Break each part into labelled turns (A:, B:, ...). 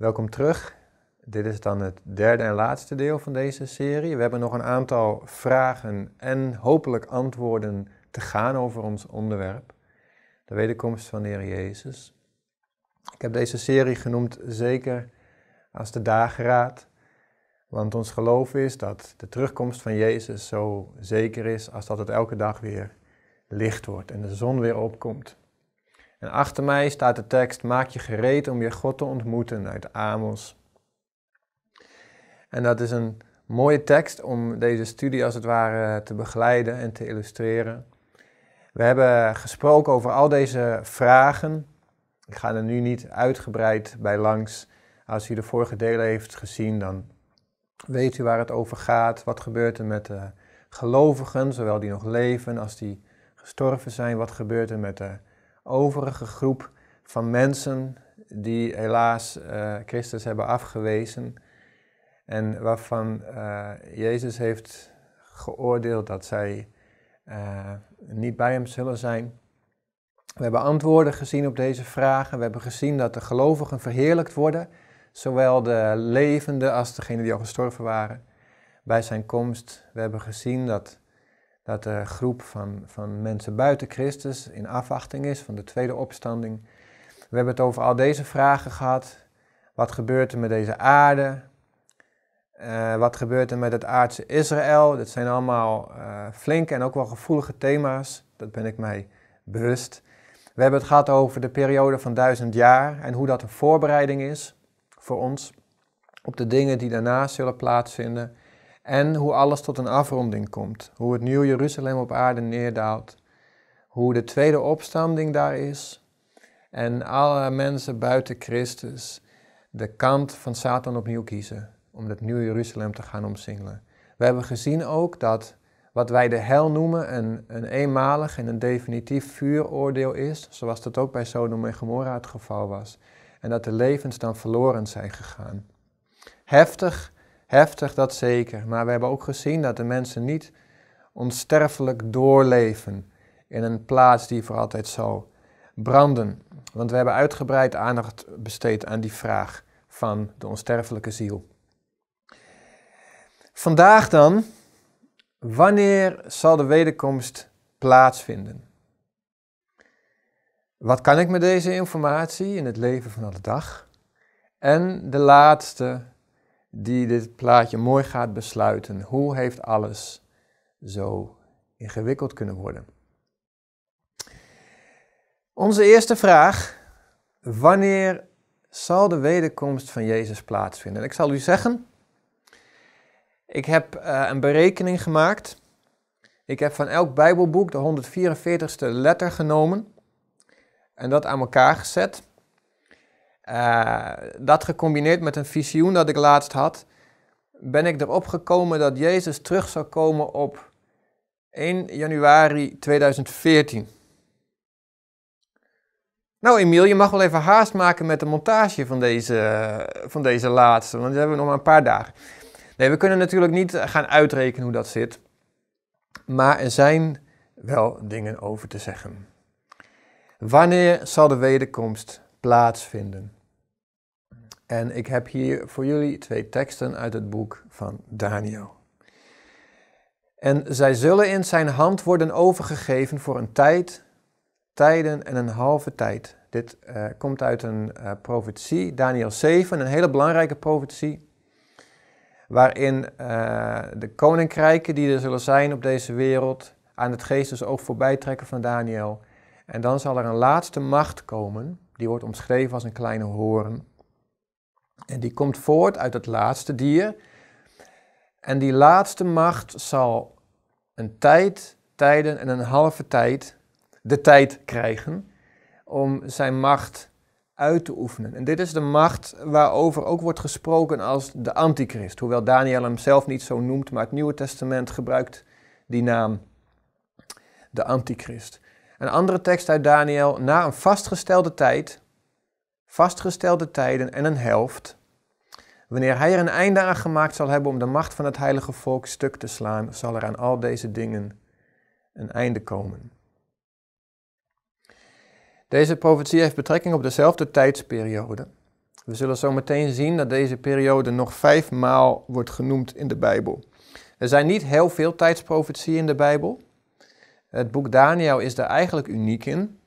A: Welkom terug. Dit is dan het derde en laatste deel van deze serie. We hebben nog een aantal vragen en hopelijk antwoorden te gaan over ons onderwerp. De wederkomst van de Heer Jezus. Ik heb deze serie genoemd zeker als de dageraad. Want ons geloof is dat de terugkomst van Jezus zo zeker is als dat het elke dag weer licht wordt en de zon weer opkomt. En achter mij staat de tekst: Maak je gereed om je God te ontmoeten uit Amos. En dat is een mooie tekst om deze studie als het ware te begeleiden en te illustreren. We hebben gesproken over al deze vragen. Ik ga er nu niet uitgebreid bij langs. Als u de vorige delen heeft gezien, dan weet u waar het over gaat. Wat gebeurt er met de gelovigen, zowel die nog leven als die gestorven zijn? Wat gebeurt er met de overige groep van mensen die helaas eh, Christus hebben afgewezen en waarvan eh, Jezus heeft geoordeeld dat zij eh, niet bij hem zullen zijn. We hebben antwoorden gezien op deze vragen. We hebben gezien dat de gelovigen verheerlijkt worden, zowel de levenden als degenen die al gestorven waren, bij zijn komst. We hebben gezien dat dat de groep van, van mensen buiten Christus in afwachting is van de tweede opstanding. We hebben het over al deze vragen gehad. Wat gebeurt er met deze aarde? Eh, wat gebeurt er met het aardse Israël? Dat zijn allemaal eh, flinke en ook wel gevoelige thema's. Dat ben ik mij bewust. We hebben het gehad over de periode van duizend jaar en hoe dat een voorbereiding is voor ons op de dingen die daarna zullen plaatsvinden en hoe alles tot een afronding komt. Hoe het nieuwe Jeruzalem op aarde neerdaalt. Hoe de tweede opstanding daar is. En alle mensen buiten Christus de kant van Satan opnieuw kiezen. Om dat nieuwe Jeruzalem te gaan omsingelen. We hebben gezien ook dat wat wij de hel noemen een, een eenmalig en een definitief vuuroordeel is. Zoals dat ook bij Sodom en Gomorra het geval was. En dat de levens dan verloren zijn gegaan. Heftig Heftig, dat zeker. Maar we hebben ook gezien dat de mensen niet onsterfelijk doorleven in een plaats die voor altijd zal branden. Want we hebben uitgebreid aandacht besteed aan die vraag van de onsterfelijke ziel. Vandaag dan, wanneer zal de wederkomst plaatsvinden? Wat kan ik met deze informatie in het leven van alle dag? En de laatste die dit plaatje mooi gaat besluiten. Hoe heeft alles zo ingewikkeld kunnen worden? Onze eerste vraag, wanneer zal de wederkomst van Jezus plaatsvinden? ik zal u zeggen, ik heb eh, een berekening gemaakt. Ik heb van elk Bijbelboek de 144ste letter genomen en dat aan elkaar gezet. Uh, dat gecombineerd met een visioen dat ik laatst had, ben ik erop gekomen dat Jezus terug zou komen op 1 januari 2014. Nou, Emiel, je mag wel even haast maken met de montage van deze, van deze laatste, want we hebben nog maar een paar dagen. Nee, we kunnen natuurlijk niet gaan uitrekenen hoe dat zit, maar er zijn wel dingen over te zeggen. Wanneer zal de wederkomst plaatsvinden? En ik heb hier voor jullie twee teksten uit het boek van Daniel. En zij zullen in zijn hand worden overgegeven voor een tijd, tijden en een halve tijd. Dit eh, komt uit een eh, profetie, Daniel 7, een hele belangrijke profetie. Waarin eh, de koninkrijken die er zullen zijn op deze wereld aan het geestesoog voorbij trekken van Daniel. En dan zal er een laatste macht komen, die wordt omschreven als een kleine hoorn. En die komt voort uit het laatste dier. En die laatste macht zal een tijd, tijden en een halve tijd de tijd krijgen om zijn macht uit te oefenen. En dit is de macht waarover ook wordt gesproken als de antichrist. Hoewel Daniel hem zelf niet zo noemt, maar het Nieuwe Testament gebruikt die naam, de antichrist. Een andere tekst uit Daniel, na een vastgestelde tijd vastgestelde tijden en een helft, wanneer hij er een einde aan gemaakt zal hebben om de macht van het heilige volk stuk te slaan, zal er aan al deze dingen een einde komen. Deze profetie heeft betrekking op dezelfde tijdsperiode. We zullen zo meteen zien dat deze periode nog vijfmaal maal wordt genoemd in de Bijbel. Er zijn niet heel veel tijdsprofetieën in de Bijbel. Het boek Daniel is daar eigenlijk uniek in.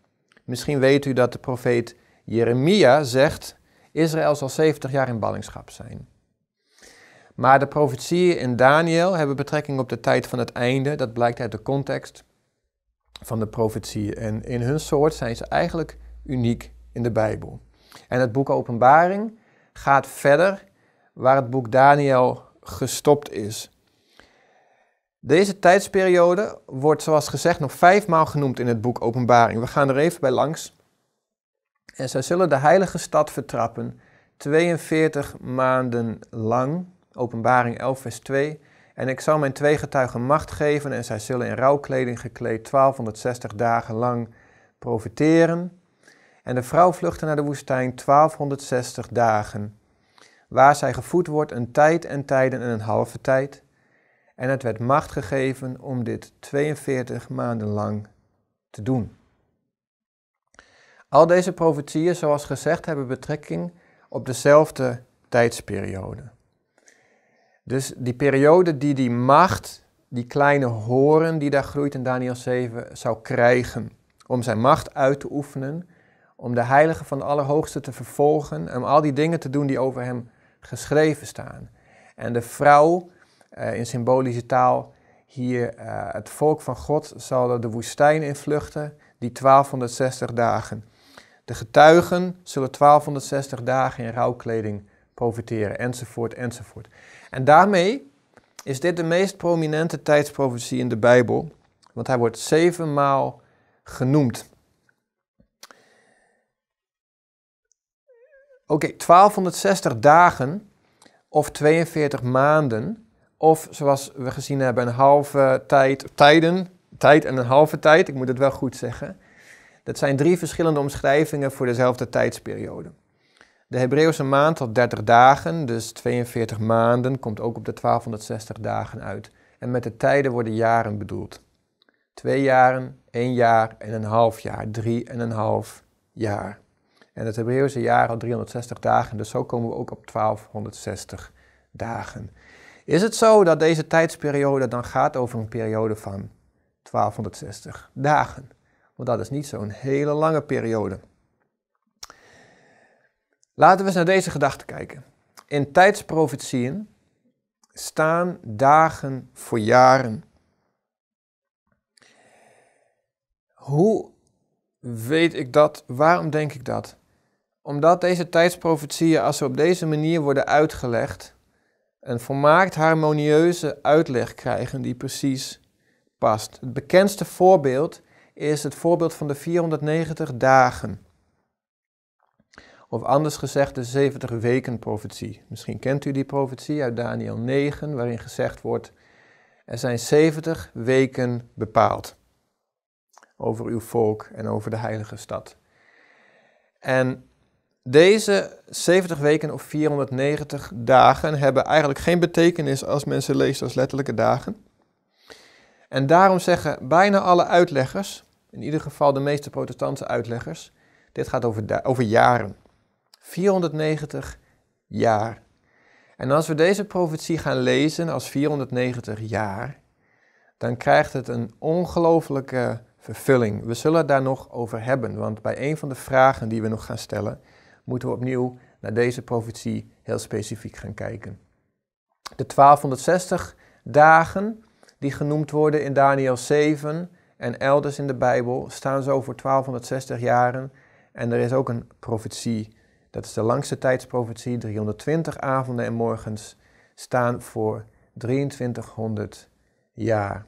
A: Misschien weet u dat de profeet Jeremia zegt, Israël zal 70 jaar in ballingschap zijn. Maar de profetieën in Daniel hebben betrekking op de tijd van het einde. Dat blijkt uit de context van de profetieën. En in hun soort zijn ze eigenlijk uniek in de Bijbel. En het boek Openbaring gaat verder waar het boek Daniel gestopt is. Deze tijdsperiode wordt zoals gezegd nog vijfmaal genoemd in het boek Openbaring. We gaan er even bij langs. En zij zullen de heilige stad vertrappen 42 maanden lang. Openbaring 11, vers 2. En ik zal mijn twee getuigen macht geven en zij zullen in rouwkleding gekleed 1260 dagen lang profiteren. En de vrouw vluchtte naar de woestijn 1260 dagen, waar zij gevoed wordt een tijd en tijden en een halve tijd. En het werd macht gegeven om dit 42 maanden lang te doen. Al deze profetieën, zoals gezegd, hebben betrekking op dezelfde tijdsperiode. Dus die periode die die macht, die kleine horen die daar groeit in Daniel 7, zou krijgen om zijn macht uit te oefenen, om de heilige van de Allerhoogste te vervolgen, om al die dingen te doen die over hem geschreven staan. En de vrouw, eh, in symbolische taal, hier eh, het volk van God zal de woestijn in vluchten, die 1260 dagen. De getuigen zullen 1260 dagen in rouwkleding profiteren, enzovoort, enzovoort. En daarmee is dit de meest prominente tijdsprofetie in de Bijbel, want hij wordt zevenmaal genoemd. Oké, 1260 dagen of 42 maanden, of zoals we gezien hebben, een halve tijd, tijden, tijd en een halve tijd, ik moet het wel goed zeggen. Dat zijn drie verschillende omschrijvingen voor dezelfde tijdsperiode. De Hebreeuwse maand had 30 dagen, dus 42 maanden, komt ook op de 1260 dagen uit. En met de tijden worden jaren bedoeld. Twee jaren, één jaar en een half jaar, drie en een half jaar. En het Hebreeuwse jaar had 360 dagen, dus zo komen we ook op 1260 dagen. Is het zo dat deze tijdsperiode dan gaat over een periode van 1260 dagen? Want dat is niet zo'n hele lange periode. Laten we eens naar deze gedachte kijken. In tijdsprofetieën staan dagen voor jaren. Hoe weet ik dat? Waarom denk ik dat? Omdat deze tijdsprofetieën, als ze op deze manier worden uitgelegd, een volmaakt harmonieuze uitleg krijgen die precies past. Het bekendste voorbeeld is het voorbeeld van de 490 dagen. Of anders gezegd de 70 weken profetie. Misschien kent u die profetie uit Daniel 9, waarin gezegd wordt, er zijn 70 weken bepaald over uw volk en over de heilige stad. En deze 70 weken of 490 dagen hebben eigenlijk geen betekenis als mensen lezen als letterlijke dagen. En daarom zeggen bijna alle uitleggers, in ieder geval de meeste protestantse uitleggers, dit gaat over, over jaren. 490 jaar. En als we deze profetie gaan lezen als 490 jaar, dan krijgt het een ongelooflijke vervulling. We zullen het daar nog over hebben, want bij een van de vragen die we nog gaan stellen, moeten we opnieuw naar deze profetie heel specifiek gaan kijken. De 1260 dagen die genoemd worden in Daniel 7 en elders in de Bijbel, staan zo voor 1260 jaren. En er is ook een profetie, dat is de langste tijdsprofetie, 320 avonden en morgens staan voor 2300 jaar.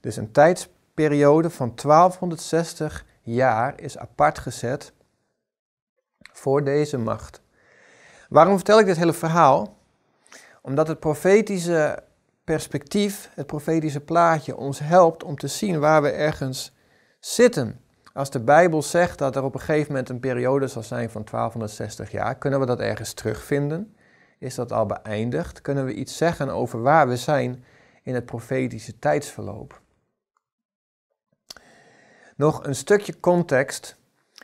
A: Dus een tijdsperiode van 1260 jaar is apart gezet voor deze macht. Waarom vertel ik dit hele verhaal? Omdat het profetische perspectief, het profetische plaatje, ons helpt om te zien waar we ergens zitten. Als de Bijbel zegt dat er op een gegeven moment een periode zal zijn van 1260 jaar, kunnen we dat ergens terugvinden? Is dat al beëindigd? Kunnen we iets zeggen over waar we zijn in het profetische tijdsverloop? Nog een stukje context.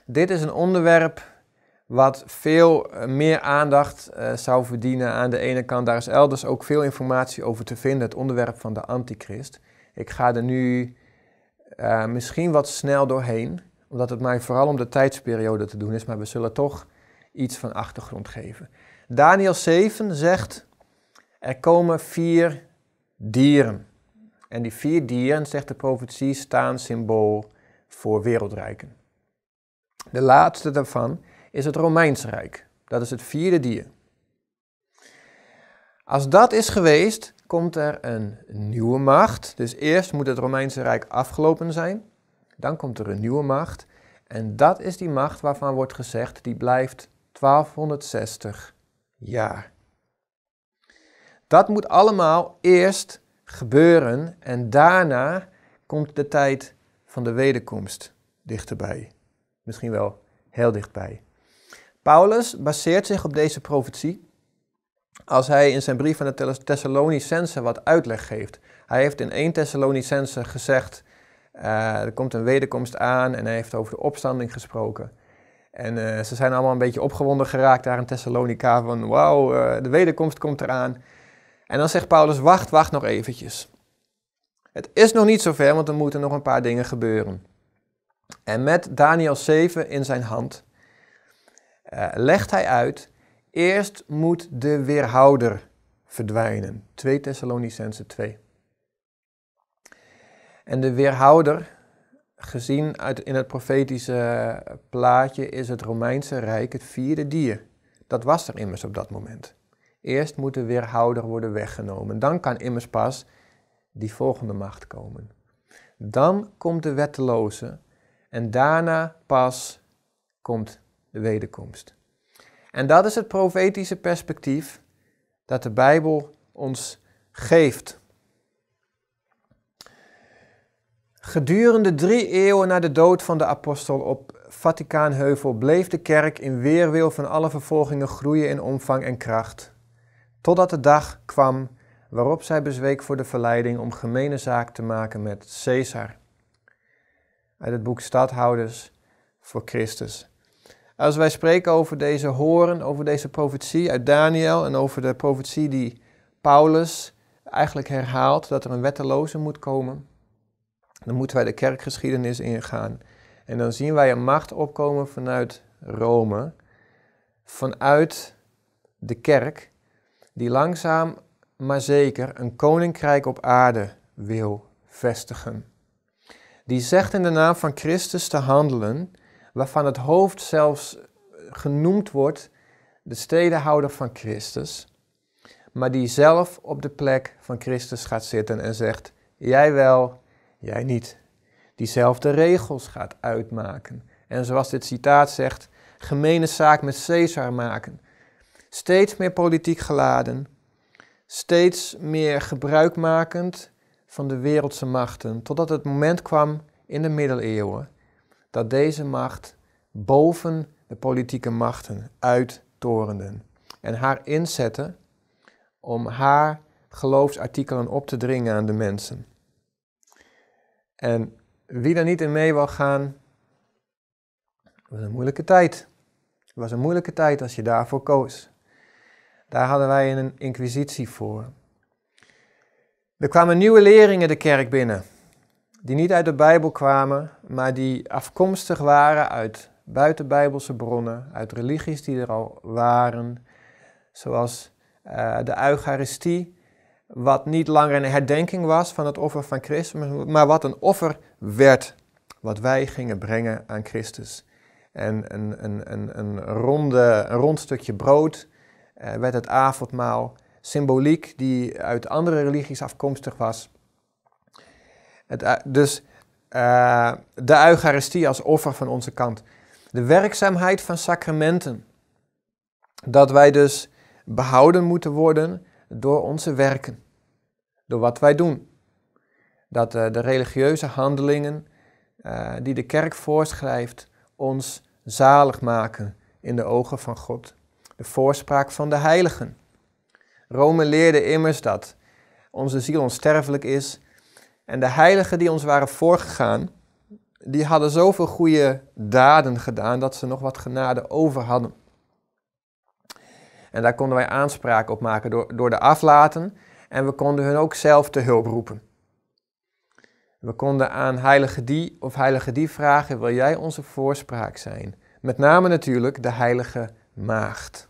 A: Dit is een onderwerp wat veel eh, meer aandacht eh, zou verdienen aan de ene kant. Daar is elders ook veel informatie over te vinden, het onderwerp van de antichrist. Ik ga er nu eh, misschien wat snel doorheen, omdat het mij vooral om de tijdsperiode te doen is, maar we zullen toch iets van achtergrond geven. Daniel 7 zegt, er komen vier dieren. En die vier dieren, zegt de profetie, staan symbool voor wereldrijken. De laatste daarvan is het Romeinse Rijk. Dat is het vierde dier. Als dat is geweest, komt er een nieuwe macht. Dus eerst moet het Romeinse Rijk afgelopen zijn. Dan komt er een nieuwe macht. En dat is die macht waarvan wordt gezegd, die blijft 1260 jaar. Dat moet allemaal eerst gebeuren en daarna komt de tijd van de wederkomst dichterbij. Misschien wel heel dichtbij. Paulus baseert zich op deze profetie als hij in zijn brief aan de Thessalonicense wat uitleg geeft. Hij heeft in 1 Thessalonicense gezegd, eh, er komt een wederkomst aan en hij heeft over de opstanding gesproken. En eh, ze zijn allemaal een beetje opgewonden geraakt daar in Thessalonica van wauw, eh, de wederkomst komt eraan. En dan zegt Paulus, wacht, wacht nog eventjes. Het is nog niet zover, want er moeten nog een paar dingen gebeuren. En met Daniel 7 in zijn hand eh, legt hij uit, eerst moet de weerhouder verdwijnen. 2 Thessalonicense 2. En de weerhouder, gezien uit, in het profetische eh, plaatje, is het Romeinse Rijk het vierde dier. Dat was er immers op dat moment. Eerst moet de weerhouder worden weggenomen. Dan kan immers pas die volgende macht komen. Dan komt de wetteloze en daarna pas komt de wederkomst. En dat is het profetische perspectief dat de Bijbel ons geeft. Gedurende drie eeuwen na de dood van de apostel op Vaticaanheuvel bleef de kerk in weerwil van alle vervolgingen groeien in omvang en kracht, totdat de dag kwam waarop zij bezweek voor de verleiding om gemene zaak te maken met Caesar. Uit het boek Stadhouders voor Christus. Als wij spreken over deze horen, over deze profetie uit Daniel en over de profetie die Paulus eigenlijk herhaalt, dat er een wetteloze moet komen, dan moeten wij de kerkgeschiedenis ingaan. En dan zien wij een macht opkomen vanuit Rome, vanuit de kerk, die langzaam maar zeker een koninkrijk op aarde wil vestigen. Die zegt in de naam van Christus te handelen waarvan het hoofd zelfs eh, genoemd wordt de stedenhouder van Christus, maar die zelf op de plek van Christus gaat zitten en zegt, jij wel, jij niet. Diezelfde regels gaat uitmaken. En zoals dit citaat zegt, gemene zaak met Caesar maken. Steeds meer politiek geladen, steeds meer gebruikmakend van de wereldse machten, totdat het moment kwam in de middeleeuwen dat deze macht boven de politieke machten uittorenden en haar inzetten om haar geloofsartikelen op te dringen aan de mensen. En wie daar niet in mee wil gaan, was een moeilijke tijd. Het was een moeilijke tijd als je daarvoor koos. Daar hadden wij een inquisitie voor. Er kwamen nieuwe leringen de kerk binnen die niet uit de Bijbel kwamen, maar die afkomstig waren uit buitenbijbelse bronnen, uit religies die er al waren, zoals eh, de Eucharistie, wat niet langer een herdenking was van het offer van Christus, maar wat een offer werd, wat wij gingen brengen aan Christus. En een, een, een, een, ronde, een rond stukje brood eh, werd het avondmaal, symboliek die uit andere religies afkomstig was, dus eh, de Eucharistie als offer van onze kant. De werkzaamheid van sacramenten. Dat wij dus behouden moeten worden door onze werken, door wat wij doen. Dat eh, de religieuze handelingen eh, die de kerk voorschrijft ons zalig maken in de ogen van God. De voorspraak van de heiligen. Rome leerde immers dat onze ziel onsterfelijk is en de heiligen die ons waren voorgegaan, die hadden zoveel goede daden gedaan dat ze nog wat genade over hadden. En daar konden wij aanspraak op maken door, door de aflaten. En we konden hun ook zelf te hulp roepen. We konden aan heilige die of heilige die vragen, wil jij onze voorspraak zijn? Met name natuurlijk de heilige maagd,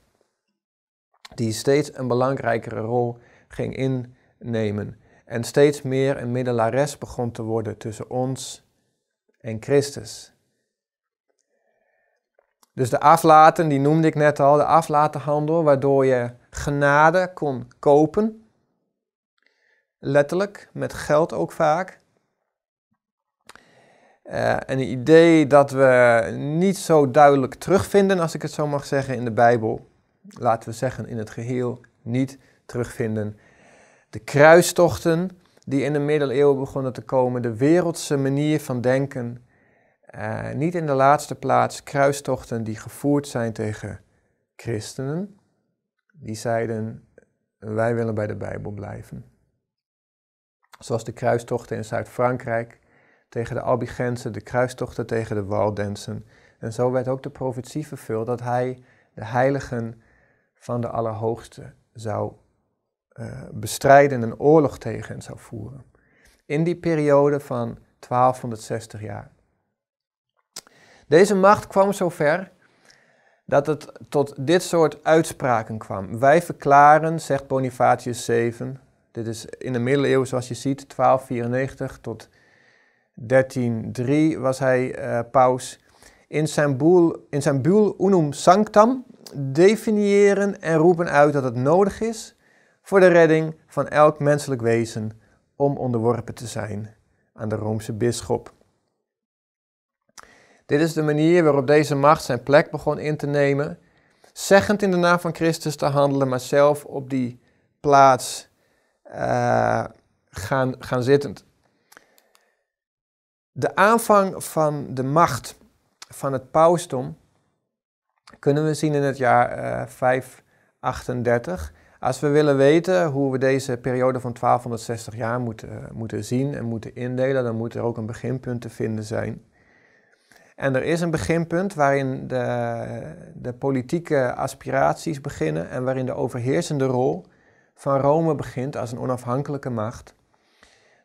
A: die steeds een belangrijkere rol ging innemen en steeds meer een middelares begon te worden tussen ons en Christus. Dus de aflaten, die noemde ik net al, de aflatenhandel, waardoor je genade kon kopen. Letterlijk, met geld ook vaak. Eh, en een idee dat we niet zo duidelijk terugvinden, als ik het zo mag zeggen, in de Bijbel. Laten we zeggen, in het geheel niet terugvinden de kruistochten die in de middeleeuwen begonnen te komen, de wereldse manier van denken. Eh, niet in de laatste plaats kruistochten die gevoerd zijn tegen christenen, die zeiden: Wij willen bij de Bijbel blijven. Zoals de kruistochten in Zuid-Frankrijk tegen de Albigensen, de kruistochten tegen de Waldensen. En zo werd ook de profetie vervuld dat hij de heiligen van de Allerhoogste zou eh, bestrijden en een oorlog tegen hen zou voeren. In die periode van 1260 jaar. Deze macht kwam zover dat het tot dit soort uitspraken kwam. Wij verklaren, zegt Bonifatius 7, dit is in de middeleeuwen zoals je ziet, 1294 tot 1303 was hij uh, paus. In zijn, boel, in zijn unum sanctam definiëren en roepen uit dat het nodig is voor de redding van elk menselijk wezen om onderworpen te zijn aan de Roomse bisschop. Dit is de manier waarop deze macht zijn plek begon in te nemen, zeggend in de naam van Christus te handelen, maar zelf op die plaats eh, gaan, gaan zittend. De aanvang van de macht van het pausdom kunnen we zien in het jaar 538 eh, als we willen weten hoe we deze periode van 1260 jaar moeten, moeten zien en moeten indelen, dan moet er ook een beginpunt te vinden zijn. En er is een beginpunt waarin de, de politieke aspiraties beginnen en waarin de overheersende rol van Rome begint als een onafhankelijke macht.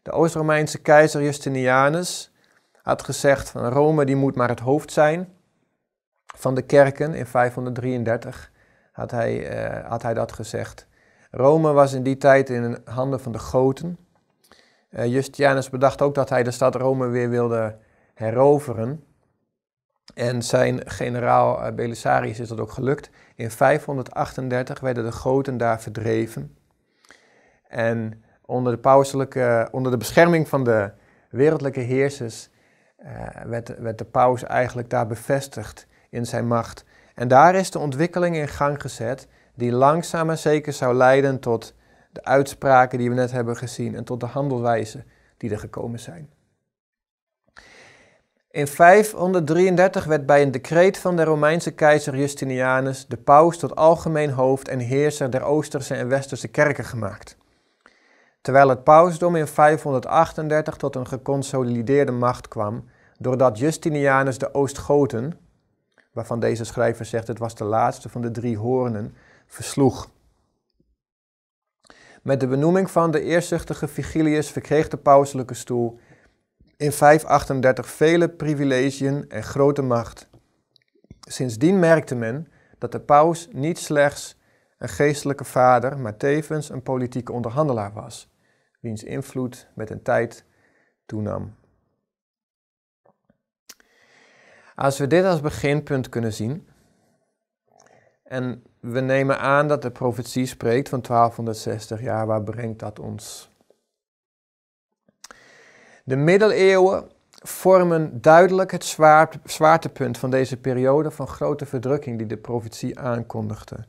A: De Oost-Romeinse keizer Justinianus had gezegd van Rome die moet maar het hoofd zijn van de kerken in 533 had hij, eh, had hij dat gezegd. Rome was in die tijd in handen van de Goten. Uh, eh, Justianus bedacht ook dat hij de stad Rome weer wilde heroveren. En zijn generaal eh, Belisarius is dat ook gelukt. In 538 werden de Goten daar verdreven. En onder de, pauselijke, onder de bescherming van de wereldlijke heersers eh, werd, werd de paus eigenlijk daar bevestigd in zijn macht. En daar is de ontwikkeling in gang gezet die langzaam en zeker zou leiden tot de uitspraken die we net hebben gezien en tot de handelwijzen die er gekomen zijn. In 533 werd bij een decreet van de Romeinse keizer Justinianus de paus tot algemeen hoofd en heerser der Oosterse en Westerse kerken gemaakt. Terwijl het pausdom in 538 tot een geconsolideerde macht kwam, doordat Justinianus de Oostgoten, waarvan deze schrijver zegt het was de laatste van de drie hoornen, versloeg. Met de benoeming van de eerzuchtige Vigilius verkreeg de pauselijke stoel in 538 vele privilegien en grote macht. Sindsdien merkte men dat de paus niet slechts een geestelijke vader, maar tevens een politieke onderhandelaar was, wiens invloed met een tijd toenam. Als we dit als beginpunt kunnen zien, en we nemen aan dat de profetie spreekt van 1260 jaar. Waar brengt dat ons? De middeleeuwen vormen duidelijk het zwaartepunt van deze periode van grote verdrukking die de profetie aankondigde.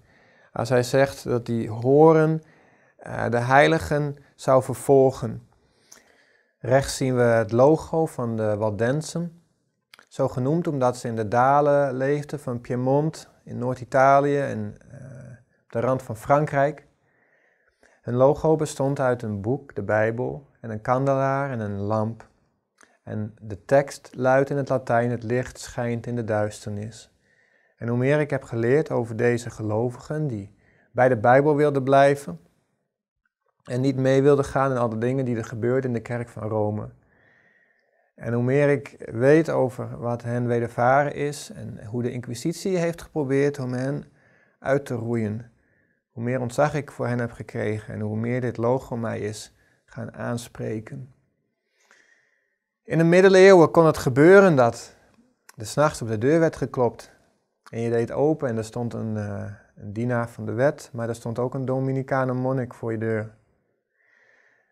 A: Als hij zegt dat die horen eh, de heiligen zou vervolgen. Rechts zien we het logo van de Waldensen, zo genoemd omdat ze in de dalen leefden van Piemont in Noord-Italië en eh, op de rand van Frankrijk. Hun logo bestond uit een boek, de Bijbel, en een kandelaar en een lamp. En de tekst luidt in het Latijn: Het licht schijnt in de duisternis. En hoe meer ik heb geleerd over deze gelovigen die bij de Bijbel wilden blijven en niet mee wilden gaan in alle dingen die er gebeurden in de kerk van Rome, en hoe meer ik weet over wat hen wedervaren is en hoe de Inquisitie heeft geprobeerd om hen uit te roeien, hoe meer ontzag ik voor hen heb gekregen en hoe meer dit logo mij is gaan aanspreken. In de middeleeuwen kon het gebeuren dat de s'nachts op de deur werd geklopt en je deed open en er stond een, uh, een dienaar van de wet, maar er stond ook een Dominicanen monnik voor je deur.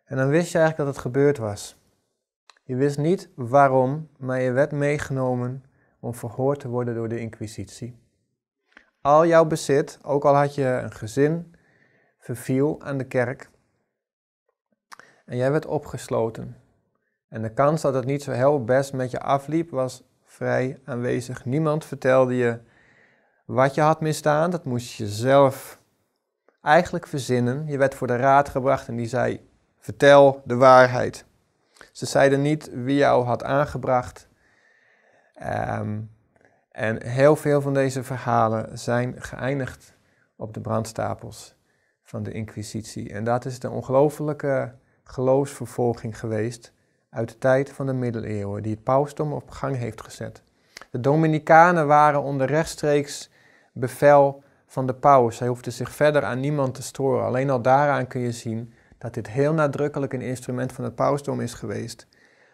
A: En dan wist je eigenlijk dat het gebeurd was. Je wist niet waarom, maar je werd meegenomen om verhoord te worden door de inquisitie. Al jouw bezit, ook al had je een gezin, verviel aan de kerk. En jij werd opgesloten. En de kans dat het niet zo heel best met je afliep was vrij aanwezig. Niemand vertelde je wat je had misdaan, dat moest je zelf eigenlijk verzinnen. Je werd voor de raad gebracht en die zei: vertel de waarheid. Ze zeiden niet wie jou had aangebracht. Ehm, en heel veel van deze verhalen zijn geëindigd op de brandstapels van de Inquisitie. En dat is de ongelofelijke geloofsvervolging geweest uit de tijd van de middeleeuwen, die het pausdom op gang heeft gezet. De Dominicanen waren onder rechtstreeks bevel van de paus. Hij hoefde zich verder aan niemand te storen. Alleen al daaraan kun je zien dat dit heel nadrukkelijk een instrument van het pausdom is geweest.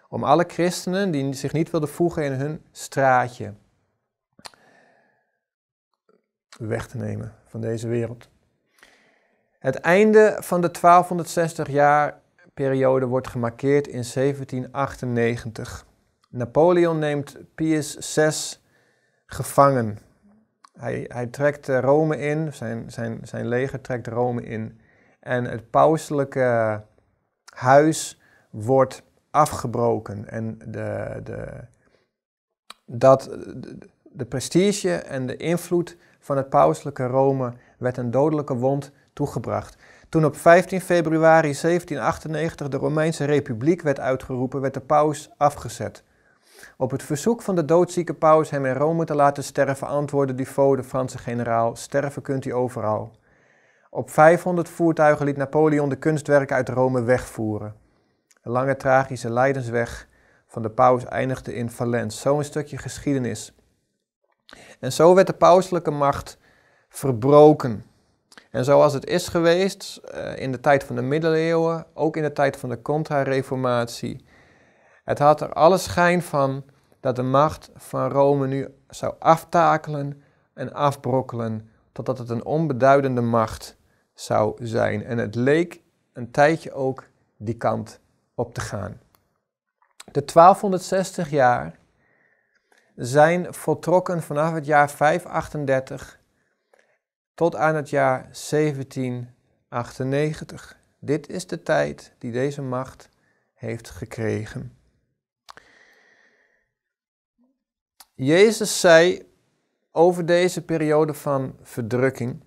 A: Om alle christenen die zich niet wilden voegen in hun straatje weg te nemen van deze wereld. Het einde van de 1260 jaar periode wordt gemarkeerd in 1798. Napoleon neemt Pius VI gevangen. Hij, hij trekt Rome in, zijn, zijn, zijn leger trekt Rome in. En het pauselijke huis wordt afgebroken. En de, de, dat, de, prestige en de invloed van het pauselijke Rome werd een dodelijke wond toegebracht. Toen op 15 februari 1798 de Romeinse Republiek werd uitgeroepen, werd de paus afgezet. Op het verzoek van de doodzieke paus hem in Rome te laten sterven, antwoordde Defoe de Franse generaal: Sterven kunt u overal. Op 500 voertuigen liet Napoleon de kunstwerken uit Rome wegvoeren. Een lange tragische lijdensweg van de paus eindigde in Valens. Zo'n stukje geschiedenis. En zo werd de pauselijke macht verbroken. En zoals het is geweest eh, in de tijd van de middeleeuwen, ook in de tijd van de contra-reformatie. Het had er alle schijn van dat de macht van Rome nu zou aftakelen en afbrokkelen, totdat het een onbeduidende macht zou zijn. En het leek een tijdje ook die kant op te gaan. De 1260 jaar zijn voltrokken vanaf het jaar 538 tot aan het jaar 1798. Dit is de tijd die deze macht heeft gekregen. Jezus zei over deze periode van verdrukking: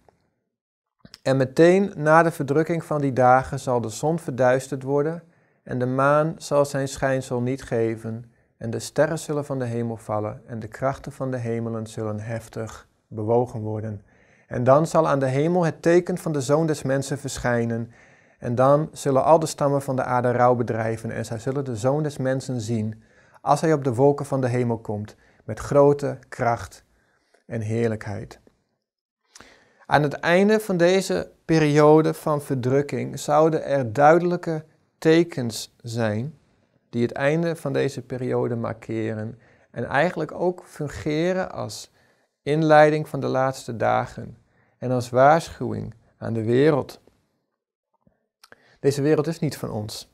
A: en meteen na de verdrukking van die dagen zal de zon verduisterd worden en de maan zal zijn schijnsel niet geven en de sterren zullen van de hemel vallen en de krachten van de hemelen zullen heftig bewogen worden. En dan zal aan de hemel het teken van de zoon des mensen verschijnen en dan zullen al de stammen van de aarde rouw bedrijven en zij zullen de zoon des mensen zien als hij op de wolken van de hemel komt met grote kracht en heerlijkheid. Aan het einde van deze periode van verdrukking zouden er duidelijke tekens zijn die het einde van deze periode markeren en eigenlijk ook fungeren als inleiding van de laatste dagen en als waarschuwing aan de wereld. Deze wereld is niet van ons.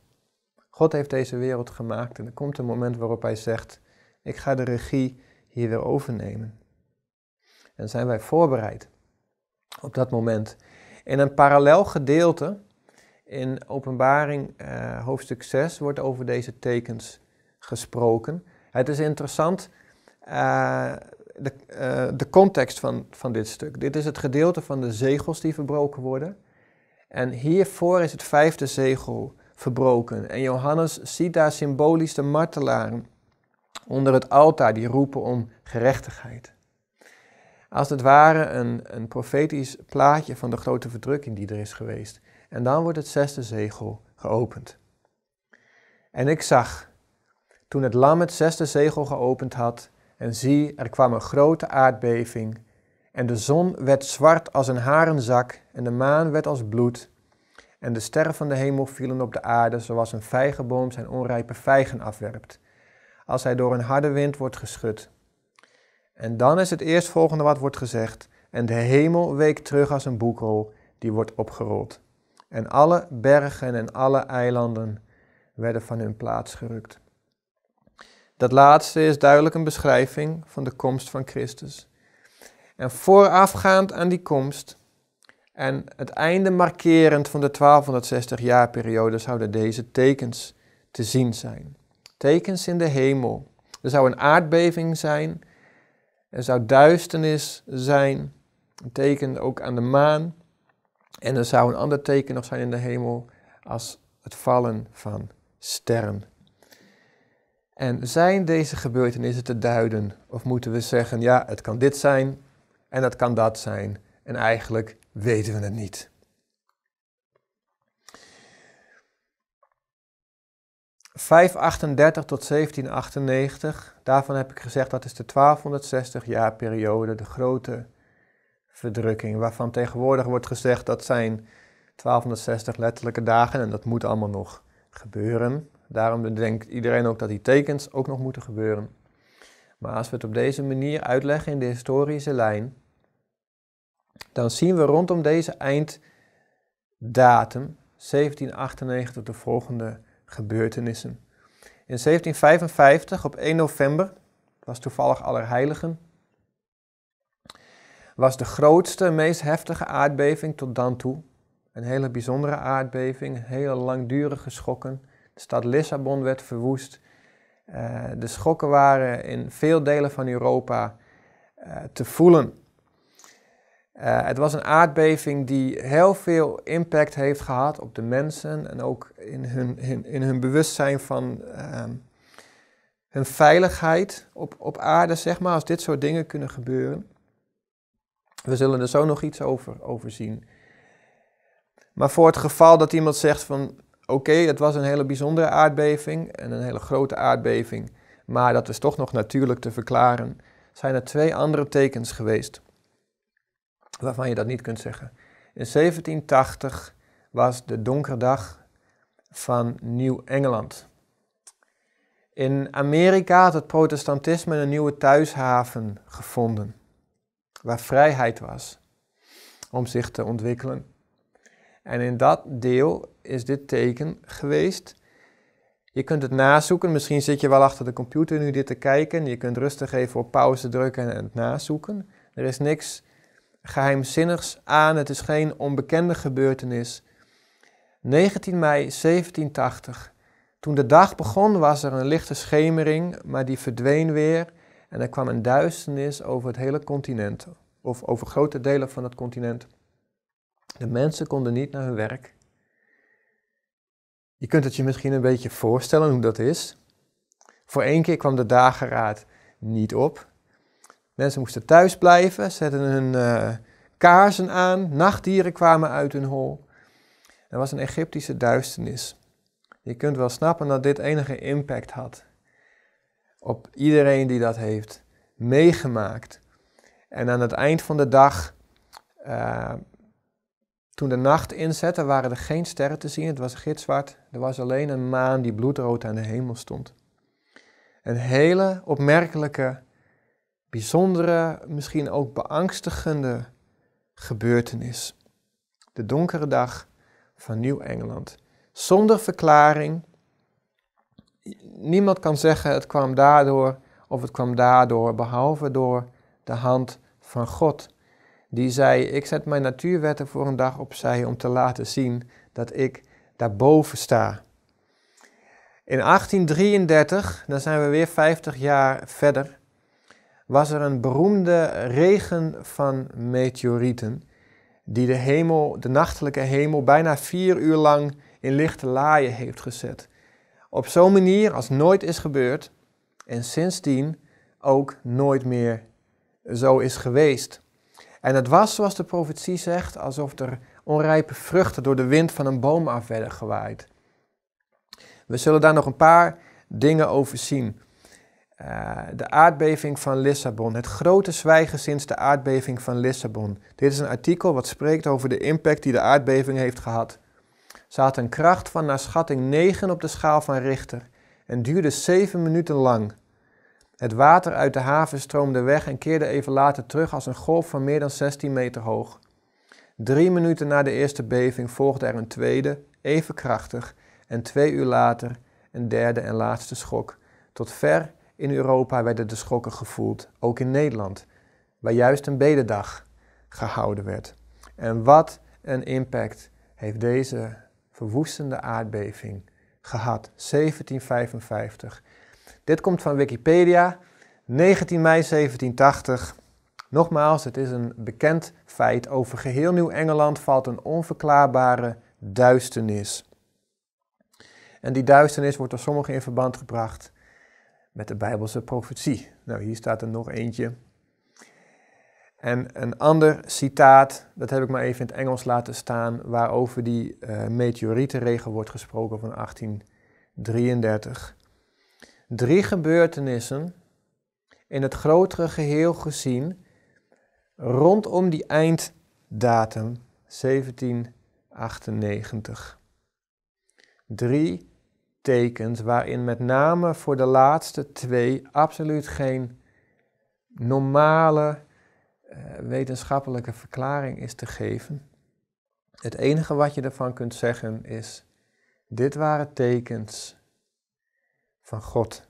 A: God heeft deze wereld gemaakt en er komt een moment waarop hij zegt: Ik ga de regie hier weer overnemen. En zijn wij voorbereid? op dat moment. In een parallel gedeelte in Openbaring eh, hoofdstuk 6 wordt over deze tekens gesproken. Het is interessant, eh, de, eh, de, context van, van dit stuk. Dit is het gedeelte van de zegels die verbroken worden. En hiervoor is het vijfde zegel verbroken. En Johannes ziet daar symbolisch de martelaren onder het altaar die roepen om gerechtigheid als het ware een, een profetisch plaatje van de grote verdrukking die er is geweest. En dan wordt het zesde zegel geopend. En ik zag, toen het lam het zesde zegel geopend had, en zie, er kwam een grote aardbeving, en de zon werd zwart als een harenzak, en de maan werd als bloed, en de sterren van de hemel vielen op de aarde, zoals een vijgenboom zijn onrijpe vijgen afwerpt, als hij door een harde wind wordt geschud. En dan is het eerstvolgende wat wordt gezegd. En de hemel week terug als een boekrol, die wordt opgerold. En alle bergen en alle eilanden werden van hun plaats gerukt. Dat laatste is duidelijk een beschrijving van de komst van Christus. En voorafgaand aan die komst en het einde markerend van de 1260 jaar periode zouden deze tekens te zien zijn. Tekens in de hemel. Er zou een aardbeving zijn er zou duisternis zijn, een teken ook aan de maan. En er zou een ander teken nog zijn in de hemel als het vallen van sterren. En zijn deze gebeurtenissen te duiden? Of moeten we zeggen, ja, het kan dit zijn en het kan dat zijn. En eigenlijk weten we het niet. ...538 tot 1798 Daarvan heb ik gezegd dat is de 1260 jaar periode, de grote verdrukking, waarvan tegenwoordig wordt gezegd dat zijn 1260 letterlijke dagen en dat moet allemaal nog gebeuren. Daarom denkt iedereen ook dat die tekens ook nog moeten gebeuren. Maar als we het op deze manier uitleggen in de historische lijn, dan zien we rondom deze einddatum, 1798, de volgende gebeurtenissen. In 1755, op 1 november, was toevallig Allerheiligen, was de grootste meest heftige aardbeving tot dan toe. Een hele bijzondere aardbeving, hele langdurige schokken. De stad Lissabon werd verwoest. Eh, de schokken waren in veel delen van Europa eh, te voelen. Eh, het was een aardbeving die heel veel impact heeft gehad op de mensen en ook in hun, in, hun bewustzijn van ehm, hun veiligheid op, op aarde, zeg maar, als dit soort dingen kunnen gebeuren. We zullen er zo nog iets over, over zien. Maar voor het geval dat iemand zegt van oké, okay, het was een hele bijzondere aardbeving en een hele grote aardbeving, maar dat is toch nog natuurlijk te verklaren, zijn er twee andere tekens geweest waarvan je dat niet kunt zeggen. In 1780 was de donkerdag van Nieuw-Engeland. In Amerika had het protestantisme een nieuwe thuishaven gevonden, waar vrijheid was om zich te ontwikkelen. En in dat deel is dit teken geweest. Je kunt het nazoeken, misschien zit je wel achter de computer nu dit te kijken. Je kunt rustig even op pauze drukken en het nazoeken. Er is niks geheimzinnigs aan. Het is geen onbekende gebeurtenis. 19 mei 1780. Toen de dag begon was er een lichte schemering, maar die verdween weer en er kwam een duisternis over het hele continent, of over grote delen van het continent. De mensen konden niet naar hun werk. Je kunt het je misschien een beetje voorstellen hoe dat is. Voor één keer kwam de dageraad niet op. Mensen moesten thuis blijven, zetten hun uh, kaarsen aan, nachtdieren kwamen uit hun hol. Er was een Egyptische duisternis. Je kunt wel snappen dat dit enige impact had op iedereen die dat heeft meegemaakt. En aan het eind van de dag, eh, toen de nacht inzette, waren er geen sterren te zien. Het was gitzwart. Er was alleen een maan die bloedrood aan de hemel stond. Een hele opmerkelijke bijzondere, misschien ook beangstigende gebeurtenis. De donkere dag van Nieuw-Engeland. Zonder verklaring. Niemand kan zeggen het kwam daardoor of het kwam daardoor, behalve door de hand van God. Die zei: Ik zet mijn natuurwetten voor een dag opzij om te laten zien dat ik daarboven sta. In 1833, dan zijn we weer 50 jaar verder, was er een beroemde regen van meteorieten die de, hemel, de nachtelijke hemel bijna vier uur lang in lichte laaien heeft gezet. Op zo'n manier als nooit is gebeurd en sindsdien ook nooit meer zo is geweest. En het was, zoals de profetie zegt, alsof er onrijpe vruchten door de wind van een boom af werden gewaaid. We zullen daar nog een paar dingen over zien. Eh, de aardbeving van Lissabon, het grote zwijgen sinds de aardbeving van Lissabon. Dit is een artikel wat spreekt over de impact die de aardbeving heeft gehad. Ze had een kracht van naar schatting 9 op de schaal van Richter en duurde 7 minuten lang. Het water uit de haven stroomde weg en keerde even later terug als een golf van meer dan 16 meter hoog. Drie minuten na de eerste beving volgde er een tweede, even krachtig, en twee uur later een derde en laatste schok, tot ver in Europa werden de schokken gevoeld, ook in Nederland, waar juist een bededag gehouden werd. En wat een impact heeft deze verwoestende aardbeving gehad, 1755. Dit komt van Wikipedia, 19 mei 1780. Nogmaals, het is een bekend feit. Over geheel Nieuw-Engeland valt een onverklaarbare duisternis. En die duisternis wordt door sommigen in verband gebracht met de Bijbelse profetie. Nou, hier staat er nog eentje. En een ander citaat, dat heb ik maar even in het Engels laten staan, waarover die uh, meteorietenregen wordt gesproken van 1833. Drie gebeurtenissen in het grotere geheel gezien rondom die einddatum 1798. Drie tekent, waarin met name voor de laatste twee absoluut geen normale eh, wetenschappelijke verklaring is te geven. Het enige wat je ervan kunt zeggen is, dit waren tekens van God.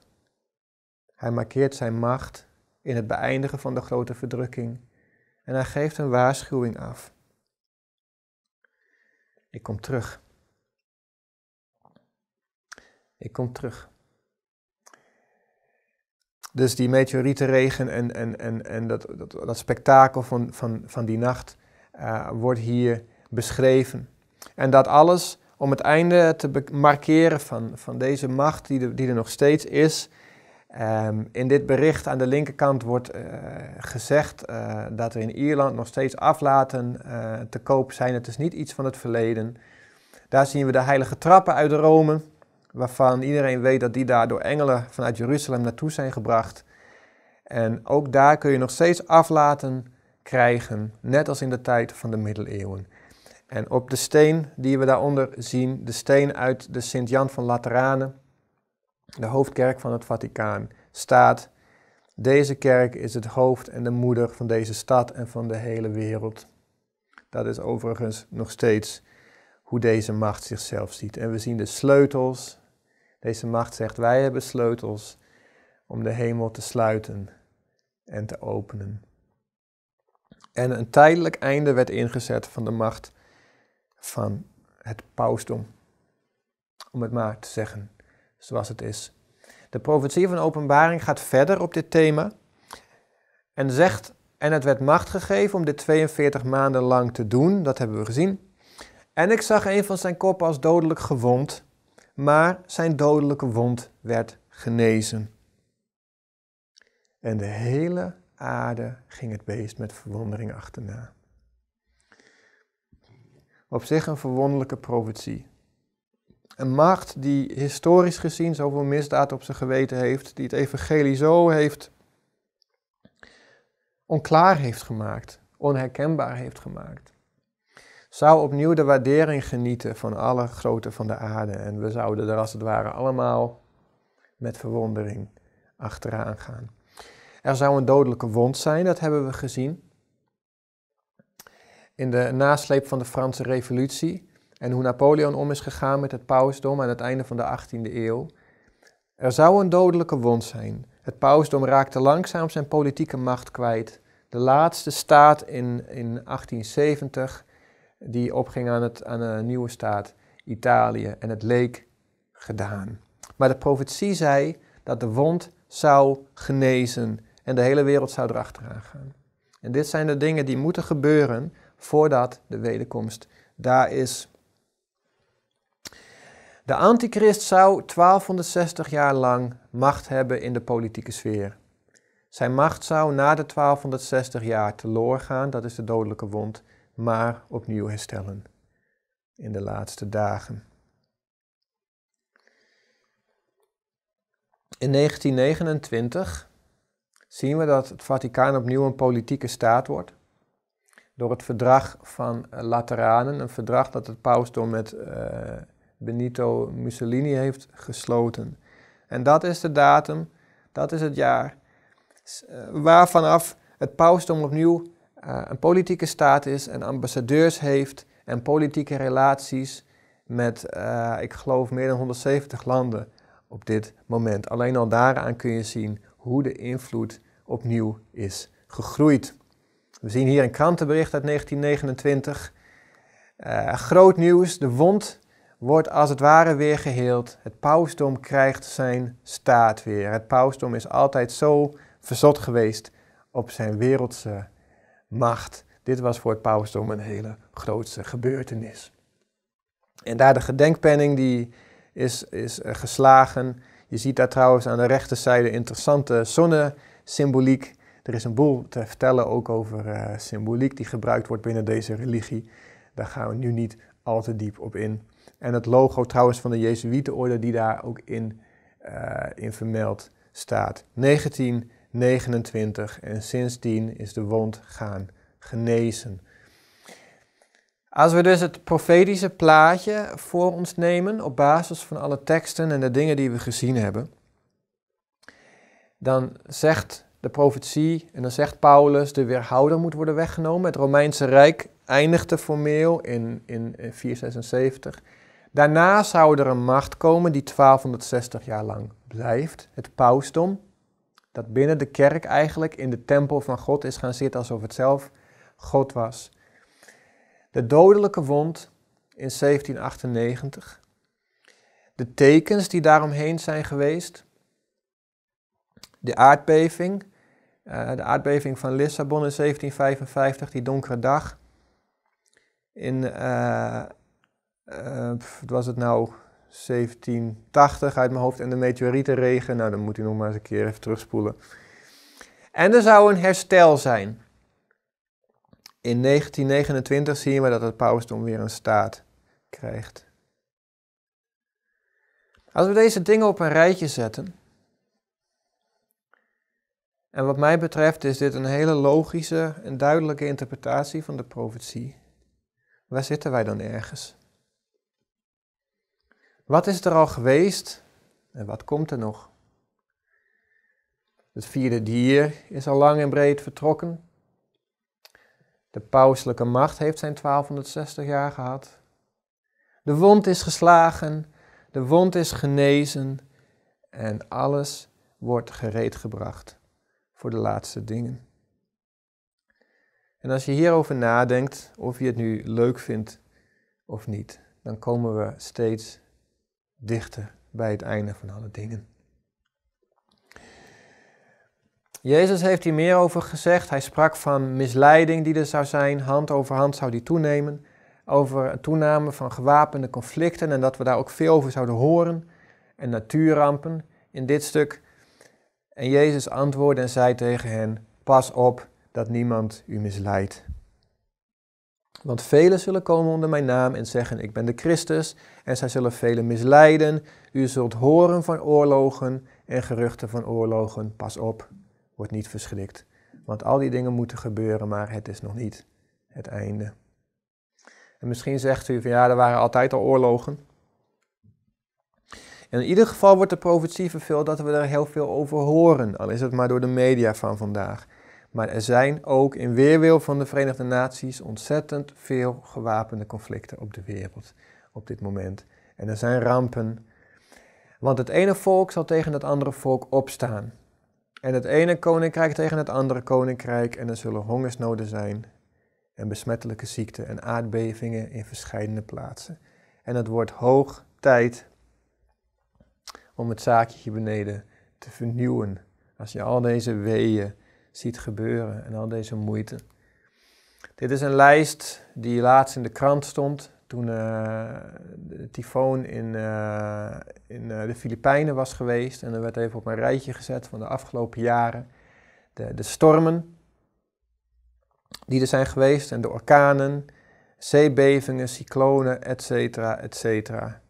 A: Hij markeert zijn macht in het beëindigen van de grote verdrukking en hij geeft een waarschuwing af. Ik kom terug. Ik kom terug. Dus die meteorietenregen en, en, en, en dat, dat, dat spektakel van, van, van die nacht eh, wordt hier beschreven. En dat alles om het einde te markeren van, van deze macht die, de, die er nog steeds is. Ehm, in dit bericht aan de linkerkant wordt eh, gezegd eh, dat er in Ierland nog steeds aflaten te koop zijn. Het is niet iets van het verleden. Daar zien we de heilige trappen uit Rome waarvan iedereen weet dat die daar door engelen vanuit Jeruzalem naartoe zijn gebracht. En ook daar kun je nog steeds aflaten krijgen, net als in de tijd van de middeleeuwen. En op de steen die we daaronder zien, de steen uit de Sint-Jan van Lateranen, de hoofdkerk van het Vaticaan, staat: Deze kerk is het hoofd en de moeder van deze stad en van de hele wereld. Dat is overigens nog steeds hoe deze macht zichzelf ziet. En we zien de sleutels deze macht zegt, wij hebben sleutels om de hemel te sluiten en te openen. En een tijdelijk einde werd ingezet van de macht van het pausdom. Om het maar te zeggen, zoals het is. De profetie van openbaring gaat verder op dit thema en zegt, en het werd macht gegeven om dit 42 maanden lang te doen, dat hebben we gezien. En ik zag een van zijn koppen als dodelijk gewond maar zijn dodelijke wond werd genezen. En de hele aarde ging het beest met verwondering achterna. Op zich een verwonderlijke profetie. Een macht die historisch gezien zoveel misdaad op zijn geweten heeft, die het evangelie zo heeft onklaar heeft gemaakt, onherkenbaar heeft gemaakt zou opnieuw de waardering genieten van alle grootte van de aarde. En we zouden er als het ware allemaal met verwondering achteraan gaan. Er zou een dodelijke wond zijn, dat hebben we gezien. In de nasleep van de Franse Revolutie en hoe Napoleon om is gegaan met het pausdom aan het einde van de 18e eeuw. Er zou een dodelijke wond zijn. Het pausdom raakte langzaam zijn politieke macht kwijt. De laatste staat in, in 1870 die opging aan, het, aan een nieuwe staat, Italië, en het leek gedaan. Maar de profetie zei dat de wond zou genezen en de hele wereld zou erachteraan gaan. En dit zijn de dingen die moeten gebeuren voordat de wederkomst daar is. De antichrist zou 1260 jaar lang macht hebben in de politieke sfeer. Zijn macht zou na de 1260 jaar teloor gaan, dat is de dodelijke wond maar opnieuw herstellen in de laatste dagen. In 1929 zien we dat het Vaticaan opnieuw een politieke staat wordt. Door het verdrag van eh, Lateranen, een verdrag dat het pausdom met eh, Benito Mussolini heeft gesloten. En dat is de datum, dat is het jaar, eh, waarvan waarvanaf het pausdom opnieuw eh, een politieke staat is en ambassadeurs heeft en politieke relaties met, eh, ik geloof, meer dan 170 landen op dit moment. Alleen al daaraan kun je zien hoe de invloed opnieuw is gegroeid. We zien hier een krantenbericht uit 1929. Eh, groot nieuws, de wond wordt als het ware weer geheeld. Het pausdom krijgt zijn staat weer. Het pausdom is altijd zo verzot geweest op zijn wereldse macht. Dit was voor het pausdom een hele grootste gebeurtenis. En daar de gedenkpenning die is, is eh, geslagen. Je ziet daar trouwens aan de rechterzijde interessante zonnesymboliek. Er is een boel te vertellen ook over eh, symboliek die gebruikt wordt binnen deze religie. Daar gaan we nu niet al te diep op in. En het logo trouwens van de Jezuïetenorde die daar ook in, eh, in vermeld staat. 19 29 en sindsdien is de wond gaan genezen. Als we dus het profetische plaatje voor ons nemen op basis van alle teksten en de dingen die we gezien hebben, dan zegt de profetie en dan zegt Paulus de weerhouder moet worden weggenomen. Het Romeinse Rijk eindigde formeel in, in 476. Daarna zou er een macht komen die 1260 jaar lang blijft, het pausdom dat binnen de kerk eigenlijk in de tempel van God is gaan zitten alsof het zelf God was. De dodelijke wond in 1798. De tekens die daaromheen zijn geweest. De aardbeving. Eh, de aardbeving van Lissabon in 1755, die donkere dag. In, eh, eh, wat was het nou, 1780 uit mijn hoofd en de meteorietenregen. Nou, dan moet u nog maar eens een keer even terugspoelen. En er zou een herstel zijn. In 1929 zien we dat het pausdom weer een staat krijgt. Als we deze dingen op een rijtje zetten. En wat mij betreft is dit een hele logische en duidelijke interpretatie van de profetie. Waar zitten wij dan ergens? Wat is er al geweest en wat komt er nog? Het vierde dier is al lang en breed vertrokken. De pauselijke macht heeft zijn 1260 jaar gehad. De wond is geslagen, de wond is genezen en alles wordt gereed gebracht voor de laatste dingen. En als je hierover nadenkt, of je het nu leuk vindt of niet, dan komen we steeds dichter bij het einde van alle dingen. Jezus heeft hier meer over gezegd. Hij sprak van misleiding die er zou zijn, hand over hand zou die toenemen. Over een toename van gewapende conflicten en dat we daar ook veel over zouden horen. En natuurrampen in dit stuk. En Jezus antwoordde en zei tegen hen: Pas op dat niemand u misleidt. Want velen zullen komen onder mijn naam en zeggen, ik ben de Christus. En zij zullen velen misleiden. U zult horen van oorlogen en geruchten van oorlogen. Pas op, word niet verschrikt. Want al die dingen moeten gebeuren, maar het is nog niet het einde. En misschien zegt u van ja, er waren altijd al oorlogen. En in ieder geval wordt de profetie vervuld dat we er heel veel over horen, al is het maar door de media van vandaag. Maar er zijn ook in weerwil van de Verenigde Naties ontzettend veel gewapende conflicten op de wereld op dit moment. En er zijn rampen. Want het ene volk zal tegen het andere volk opstaan. En het ene koninkrijk tegen het andere koninkrijk. En er zullen hongersnoden zijn. En besmettelijke ziekten en aardbevingen in verschillende plaatsen. En het wordt hoog tijd om het zaakje hier beneden te vernieuwen. Als je al deze weeën ziet gebeuren en al deze moeite. Dit is een lijst die laatst in de krant stond toen eh, de tyfoon in, eh, in eh, de Filipijnen was geweest. En er werd even op een rijtje gezet van de afgelopen jaren. De, de stormen die er zijn geweest en de orkanen, zeebevingen, cyclonen, etc. etcetera.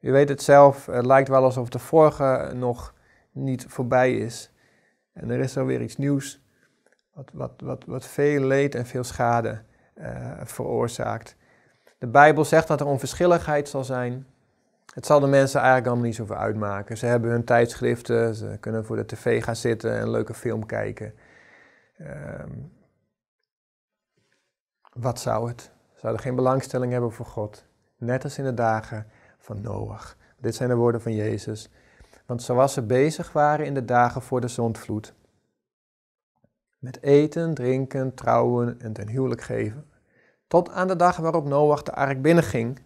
A: U weet het zelf, het lijkt wel alsof de vorige nog niet voorbij is. En er is alweer iets nieuws wat, wat, wat, wat veel leed en veel schade eh, veroorzaakt. De Bijbel zegt dat er onverschilligheid zal zijn. Het zal de mensen eigenlijk allemaal niet zoveel uitmaken. Ze hebben hun tijdschriften, ze kunnen voor de tv gaan zitten en een leuke film kijken. Ehm, wat zou het? Zouden geen belangstelling hebben voor God. Net als in de dagen van Noach. Dit zijn de woorden van Jezus want zoals ze bezig waren in de dagen voor de zondvloed. Met eten, drinken, trouwen en ten huwelijk geven. Tot aan de dag waarop Noach de ark binnenging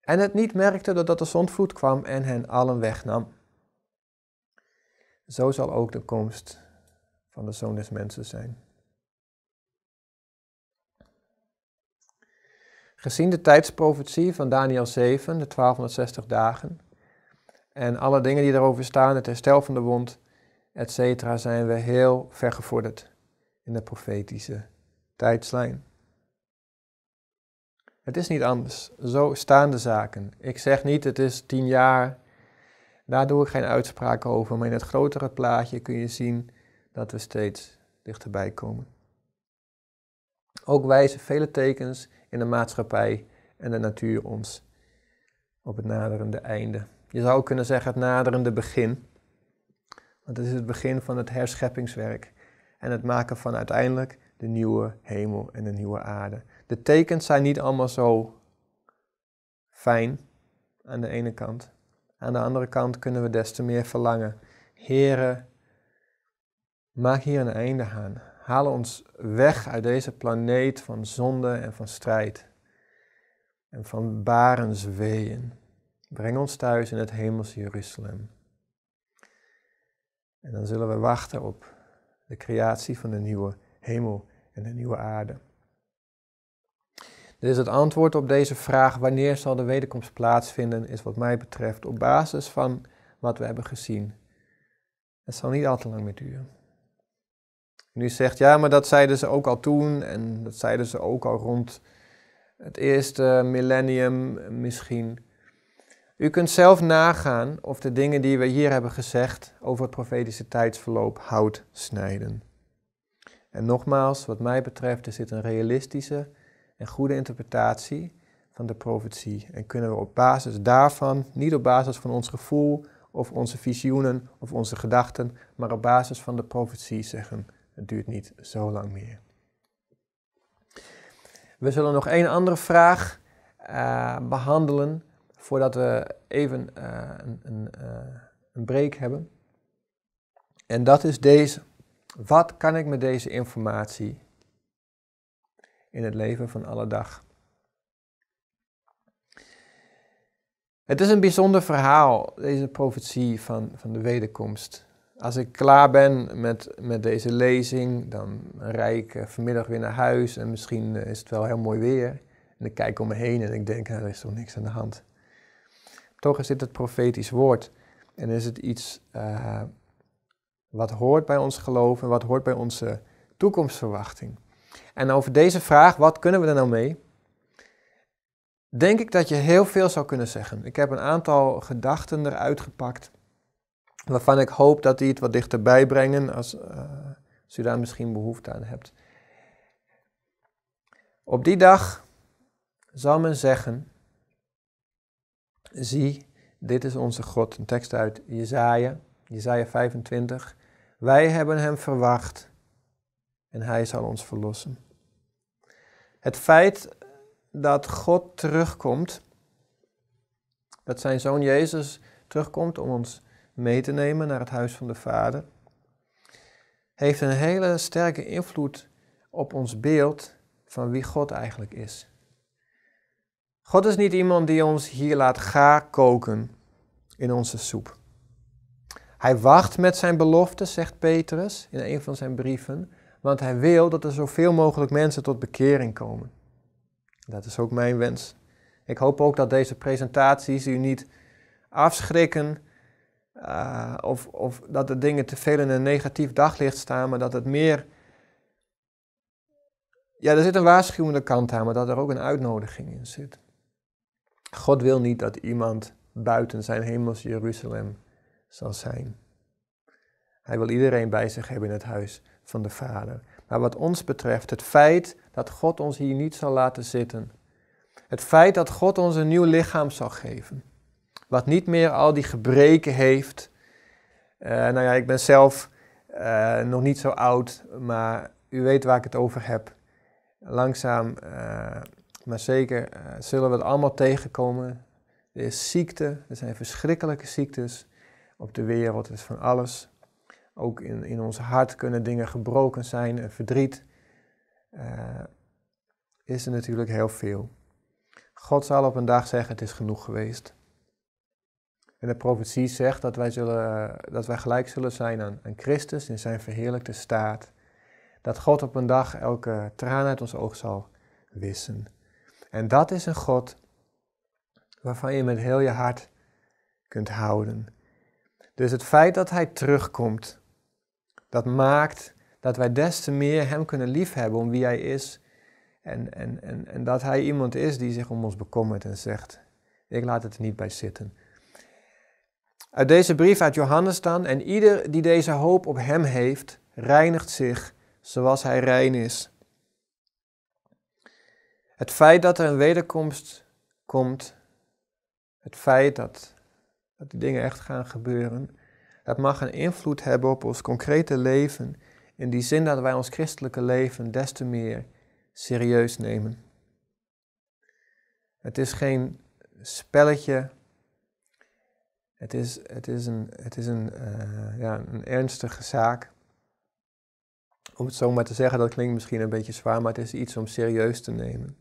A: en het niet merkte doordat de zondvloed kwam en hen allen wegnam. Zo zal ook de komst van de Zoon des Mensen zijn. Gezien de tijdsprofetie van Daniel 7, de 1260 dagen, en alle dingen die daarover staan, het herstel van de wond, et cetera, zijn we heel ver gevorderd in de profetische tijdslijn. Het is niet anders. Zo staan de zaken. Ik zeg niet het is tien jaar. Daar doe ik geen uitspraak over. Maar in het grotere plaatje kun je zien dat we steeds dichterbij komen. Ook wijzen vele tekens in de maatschappij en de natuur ons op het naderende einde. Je zou kunnen zeggen het naderende begin. Want het is het begin van het herscheppingswerk en het maken van uiteindelijk de nieuwe hemel en de nieuwe aarde. De tekens zijn niet allemaal zo fijn aan de ene kant. Aan de andere kant kunnen we des te meer verlangen. Heren, maak hier een einde aan. Haal ons weg uit deze planeet van zonde en van strijd en van barensweeën. Breng ons thuis in het hemelse Jeruzalem. En dan zullen we wachten op de creatie van de nieuwe hemel en de nieuwe aarde. Dus het antwoord op deze vraag, wanneer zal de wederkomst plaatsvinden, is wat mij betreft op basis van wat we hebben gezien. Het zal niet al te lang meer duren. Nu zegt, ja, maar dat zeiden ze ook al toen en dat zeiden ze ook al rond het eerste millennium misschien. U kunt zelf nagaan of de dingen die we hier hebben gezegd over het profetische tijdsverloop hout snijden. En nogmaals, wat mij betreft is dit een realistische en goede interpretatie van de profetie. En kunnen we op basis daarvan, niet op basis van ons gevoel of onze visioenen of onze gedachten, maar op basis van de profetie zeggen: het duurt niet zo lang meer. We zullen nog één andere vraag eh, behandelen voordat we even eh, een, een, eh, een break hebben. En dat is deze. Wat kan ik met deze informatie in het leven van alle dag? Het is een bijzonder verhaal, deze profetie van, van de wederkomst. Als ik klaar ben met, met deze lezing, dan rijd ik eh, vanmiddag weer naar huis en misschien is het wel heel mooi weer. En ik kijk om me heen en ik denk, nou, er is toch niks aan de hand. Toch is dit het profetisch woord. En is het iets eh, wat hoort bij ons geloof en wat hoort bij onze toekomstverwachting. En over deze vraag, wat kunnen we er nou mee? Denk ik dat je heel veel zou kunnen zeggen. Ik heb een aantal gedachten eruit gepakt, waarvan ik hoop dat die het wat dichterbij brengen als, uh, als u daar misschien behoefte aan hebt. Op die dag zal men zeggen, Zie, dit is onze God. Een tekst uit Jezaja, Jezaja 25. Wij hebben hem verwacht en hij zal ons verlossen. Het feit dat God terugkomt, dat zijn zoon Jezus terugkomt om ons mee te nemen naar het huis van de Vader, heeft een hele sterke invloed op ons beeld van wie God eigenlijk is. God is niet iemand die ons hier laat gaar koken in onze soep. Hij wacht met zijn belofte, zegt Petrus in een van zijn brieven, want hij wil dat er zoveel mogelijk mensen tot bekering komen. Dat is ook mijn wens. Ik hoop ook dat deze presentaties u niet afschrikken eh, of, of dat de dingen te veel in een negatief daglicht staan, maar dat het meer. Ja, er zit een waarschuwende kant aan, maar dat er ook een uitnodiging in zit. God wil niet dat iemand buiten zijn hemels Jeruzalem zal zijn. Hij wil iedereen bij zich hebben in het huis van de Vader. Maar wat ons betreft, het feit dat God ons hier niet zal laten zitten, het feit dat God ons een nieuw lichaam zal geven, wat niet meer al die gebreken heeft. Eh, nou ja, ik ben zelf eh, nog niet zo oud, maar u weet waar ik het over heb. Langzaam eh, maar zeker eh, zullen we het allemaal tegenkomen. Er is ziekte, er zijn verschrikkelijke ziektes op de wereld, er is van alles. Ook in, in ons hart kunnen dingen gebroken zijn en verdriet. Eh, is er natuurlijk heel veel. God zal op een dag zeggen: Het is genoeg geweest. En de profetie zegt dat wij, zullen, eh, dat wij gelijk zullen zijn aan, aan Christus in zijn verheerlijkte staat. Dat God op een dag elke traan uit ons oog zal wissen. En dat is een God waarvan je met heel je hart kunt houden. Dus het feit dat Hij terugkomt, dat maakt dat wij des te meer Hem kunnen liefhebben om wie Hij is. En, en, en, en dat Hij iemand is die zich om ons bekommert en zegt, ik laat het er niet bij zitten. Uit deze brief uit Johannes dan, en ieder die deze hoop op Hem heeft, reinigt zich zoals Hij rein is. Het feit dat er een wederkomst komt, het feit dat, dat die dingen echt gaan gebeuren, dat mag een invloed hebben op ons concrete leven. In die zin dat wij ons christelijke leven des te meer serieus nemen. Het is geen spelletje. Het is, het is, een, het is een, eh, ja, een ernstige zaak. Om het zo maar te zeggen, dat klinkt misschien een beetje zwaar, maar het is iets om serieus te nemen.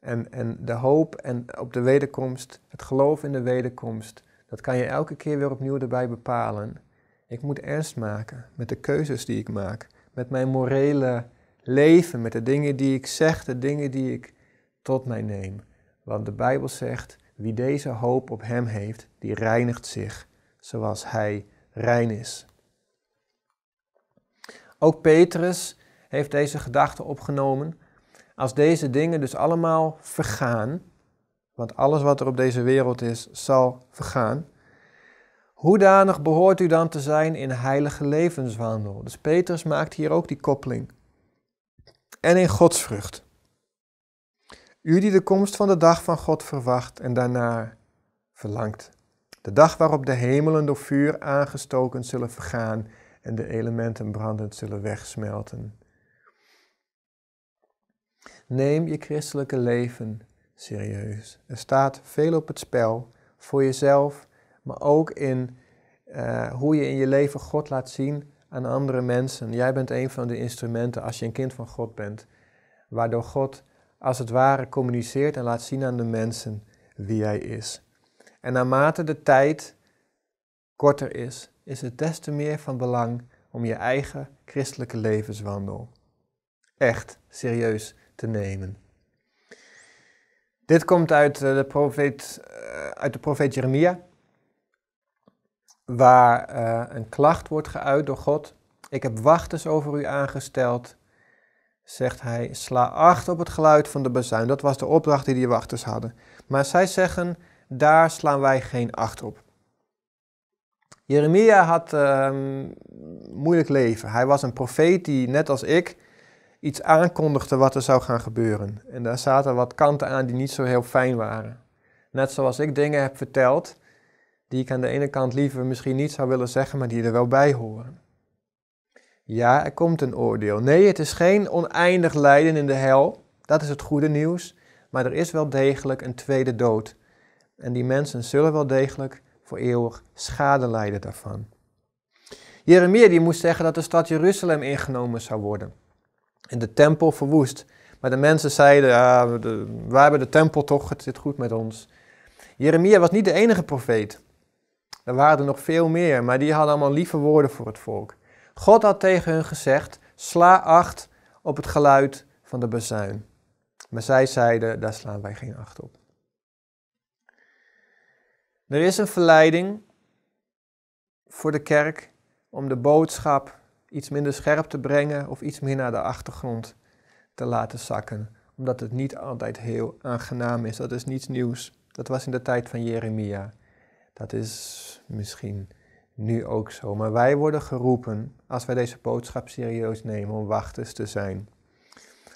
A: En, en de hoop en op de wederkomst, het geloof in de wederkomst, dat kan je elke keer weer opnieuw erbij bepalen. Ik moet ernst maken met de keuzes die ik maak, met mijn morele leven, met de dingen die ik zeg, de dingen die ik tot mij neem. Want de Bijbel zegt, wie deze hoop op hem heeft, die reinigt zich zoals hij rein is. Ook Petrus heeft deze gedachte opgenomen als deze dingen dus allemaal vergaan, want alles wat er op deze wereld is, zal vergaan. Hoedanig behoort u dan te zijn in heilige levenswandel? Dus Petrus maakt hier ook die koppeling. En in godsvrucht. U die de komst van de dag van God verwacht en daarna verlangt. De dag waarop de hemelen door vuur aangestoken zullen vergaan en de elementen brandend zullen wegsmelten. Neem je christelijke leven serieus. Er staat veel op het spel voor jezelf, maar ook in eh, hoe je in je leven God laat zien aan andere mensen. Jij bent een van de instrumenten als je een kind van God bent, waardoor God als het ware communiceert en laat zien aan de mensen wie hij is. En naarmate de tijd korter is, is het des te meer van belang om je eigen christelijke levenswandel echt serieus nemen. Dit komt uit eh, de profeet, eh, uit de profeet Jeremia, waar eh, een klacht wordt geuit door God. Ik heb wachters over u aangesteld, zegt hij, sla acht op het geluid van de bazuin. Dat was de opdracht die die wachters hadden. Maar zij zeggen, daar slaan wij geen acht op. Jeremia had een ehm, moeilijk leven. Hij was een profeet die, net als ik, iets aankondigde wat er zou gaan gebeuren. En daar zaten wat kanten aan die niet zo heel fijn waren. Net zoals ik dingen heb verteld die ik aan de ene kant liever misschien niet zou willen zeggen, maar die er wel bij horen. Ja, er komt een oordeel. Nee, het is geen oneindig lijden in de hel. Dat is het goede nieuws. Maar er is wel degelijk een tweede dood. En die mensen zullen wel degelijk voor eeuwig schade lijden daarvan. Jeremia die moest zeggen dat de stad Jeruzalem ingenomen zou worden en de tempel verwoest. Maar de mensen zeiden, We wij hebben de tempel toch, het zit goed met ons. Jeremia was niet de enige profeet. Er waren er nog veel meer, maar die hadden allemaal lieve woorden voor het volk. God had tegen hun gezegd, sla acht op het geluid van de bezuin. Maar zij zeiden, daar slaan wij geen acht op. Er is een verleiding voor de kerk om de boodschap iets minder scherp te brengen of iets meer naar de achtergrond te laten zakken. Omdat het niet altijd heel aangenaam is. Dat is niets nieuws. Dat was in de tijd van Jeremia. Dat is misschien nu ook zo. Maar wij worden geroepen, als wij deze boodschap serieus nemen, om wachters te zijn.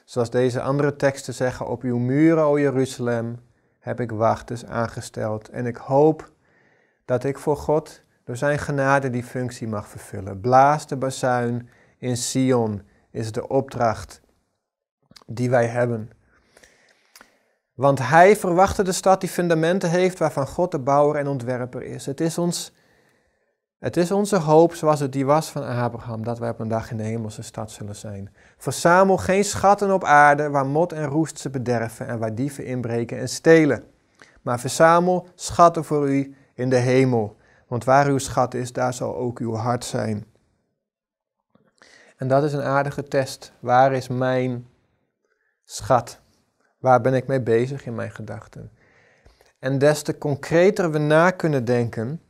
A: Zoals deze andere teksten zeggen, op uw muren, o Jeruzalem, heb ik wachters aangesteld. En ik hoop dat ik voor God door zijn genade die functie mag vervullen. Blaas de bazuin in Sion is de opdracht die wij hebben. Want hij verwachtte de stad die fundamenten heeft waarvan God de bouwer en ontwerper is. Het is, ons, het is onze hoop zoals het die was van Abraham, dat wij op een dag in de hemelse stad zullen zijn. Verzamel geen schatten op aarde waar mot en roest ze bederven en waar dieven inbreken en stelen. Maar verzamel schatten voor u in de hemel, want waar uw schat is, daar zal ook uw hart zijn. En dat is een aardige test. Waar is mijn schat? Waar ben ik mee bezig in mijn gedachten? En des te concreter we na kunnen denken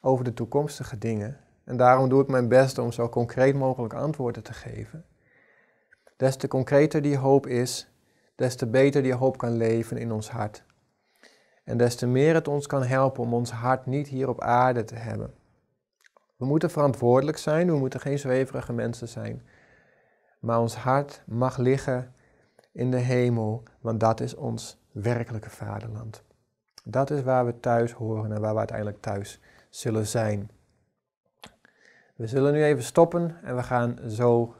A: over de toekomstige dingen, en daarom doe ik mijn best om zo concreet mogelijk antwoorden te geven, des te concreter die hoop is, des te beter die hoop kan leven in ons hart. En des te meer het ons kan helpen om ons hart niet hier op aarde te hebben. We moeten verantwoordelijk zijn, we moeten geen zweverige mensen zijn. Maar ons hart mag liggen in de hemel, want dat is ons werkelijke vaderland. Dat is waar we thuis horen en waar we uiteindelijk thuis zullen zijn. We zullen nu even stoppen en we gaan zo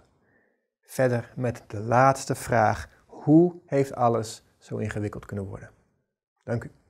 A: verder met de laatste vraag. Hoe heeft alles zo ingewikkeld kunnen worden? Dank u.